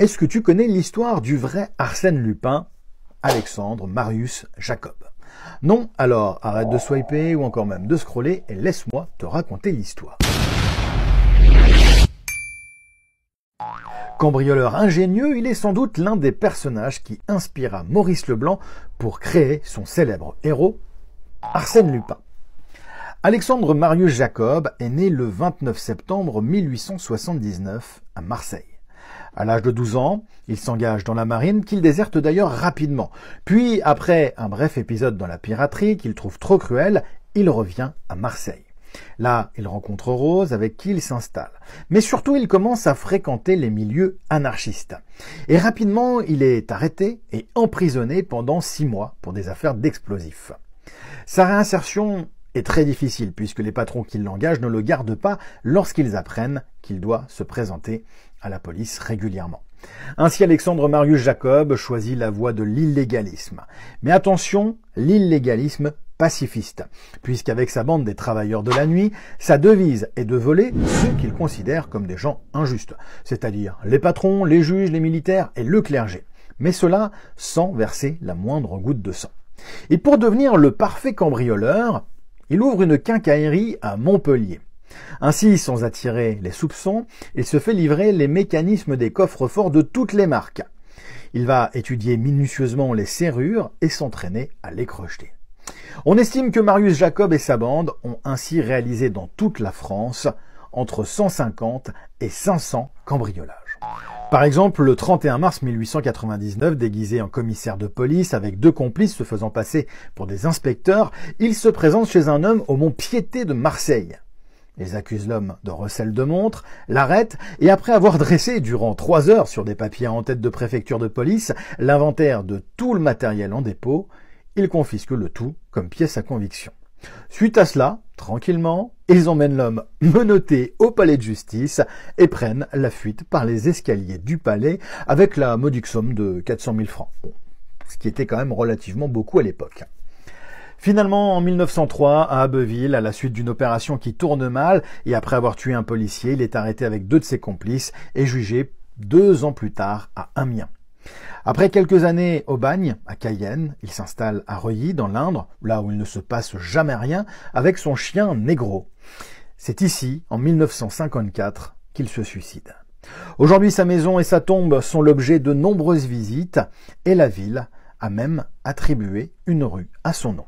Est-ce que tu connais l'histoire du vrai Arsène Lupin, Alexandre Marius Jacob Non Alors arrête de swiper ou encore même de scroller et laisse-moi te raconter l'histoire. Cambrioleur ingénieux, il est sans doute l'un des personnages qui inspira Maurice Leblanc pour créer son célèbre héros, Arsène Lupin. Alexandre Marius Jacob est né le 29 septembre 1879 à Marseille. À l'âge de 12 ans, il s'engage dans la marine, qu'il déserte d'ailleurs rapidement. Puis, après un bref épisode dans la piraterie qu'il trouve trop cruel, il revient à Marseille. Là, il rencontre Rose, avec qui il s'installe. Mais surtout, il commence à fréquenter les milieux anarchistes. Et rapidement, il est arrêté et emprisonné pendant six mois pour des affaires d'explosifs. Sa réinsertion très difficile puisque les patrons qui l'engagent ne le gardent pas lorsqu'ils apprennent qu'il doit se présenter à la police régulièrement. Ainsi Alexandre Marius Jacob choisit la voie de l'illégalisme. Mais attention, l'illégalisme pacifiste, puisqu'avec sa bande des travailleurs de la nuit, sa devise est de voler ceux qu'il considère comme des gens injustes, c'est-à-dire les patrons, les juges, les militaires et le clergé. Mais cela sans verser la moindre goutte de sang. Et pour devenir le parfait cambrioleur, il ouvre une quincaillerie à Montpellier. Ainsi, sans attirer les soupçons, il se fait livrer les mécanismes des coffres forts de toutes les marques. Il va étudier minutieusement les serrures et s'entraîner à les crocheter. On estime que Marius Jacob et sa bande ont ainsi réalisé dans toute la France entre 150 et 500 cambriolages. Par exemple, le 31 mars 1899, déguisé en commissaire de police avec deux complices se faisant passer pour des inspecteurs, il se présente chez un homme au mont Piété de Marseille. Ils accusent l'homme de recel de montre, l'arrêtent, et après avoir dressé durant trois heures sur des papiers en tête de préfecture de police l'inventaire de tout le matériel en dépôt, il confisque le tout comme pièce à conviction. Suite à cela, tranquillement, ils emmènent l'homme menotté au palais de justice et prennent la fuite par les escaliers du palais avec la modique somme de 400 000 francs, ce qui était quand même relativement beaucoup à l'époque. Finalement, en 1903, à Abbeville, à la suite d'une opération qui tourne mal et après avoir tué un policier, il est arrêté avec deux de ses complices et jugé deux ans plus tard à Amiens. Après quelques années au bagne, à Cayenne, il s'installe à Reuilly, dans l'Indre, là où il ne se passe jamais rien, avec son chien Négro. C'est ici, en 1954, qu'il se suicide. Aujourd'hui, sa maison et sa tombe sont l'objet de nombreuses visites, et la ville a même attribué une rue à son nom.